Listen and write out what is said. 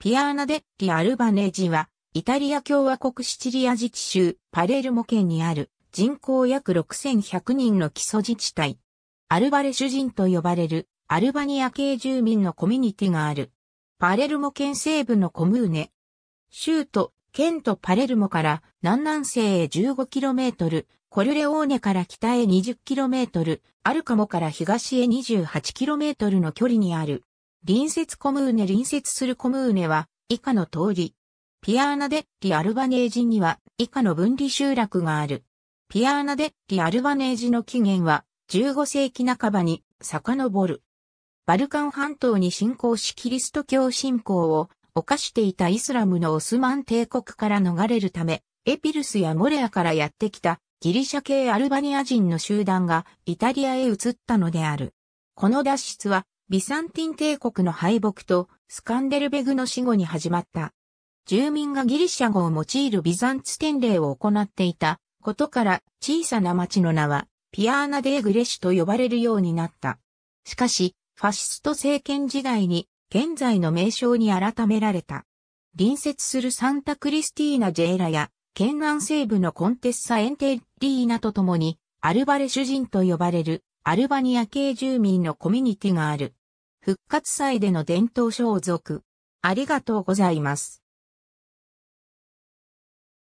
ピアーナデッリ・アルバネジは、イタリア共和国シチリア自治州パレルモ県にある人口約6100人の基礎自治体。アルバレ主人と呼ばれるアルバニア系住民のコミュニティがある。パレルモ県西部のコムーネ。州都、県とパレルモから南南西へ 15km、コルレオーネから北へ 20km、アルカモから東へ 28km の距離にある隣接コムーネ隣接するコムーネは以下の通り。ピアーナデッリ・アルバネージには以下の分離集落がある。ピアーナデッリ・アルバネージの起源は15世紀半ばに遡る。バルカン半島に侵攻しキリスト教信仰を犯していたイスラムのオスマン帝国から逃れるため、エピルスやモレアからやってきたギリシャ系アルバニア人の集団がイタリアへ移ったのである。この脱出はビサンティン帝国の敗北とスカンデルベグの死後に始まった。住民がギリシャ語を用いるビザンツ典礼を行っていたことから小さな町の名はピアーナ・デー・グレシュと呼ばれるようになった。しかし、ファシスト政権時代に現在の名称に改められた。隣接するサンタ・クリスティーナ・ジェーラや、県南西部のコンテッサ・エンテリーナと共に、アルバレ主人と呼ばれるアルバニア系住民のコミュニティがある。復活祭での伝統装束。ありがとうございます。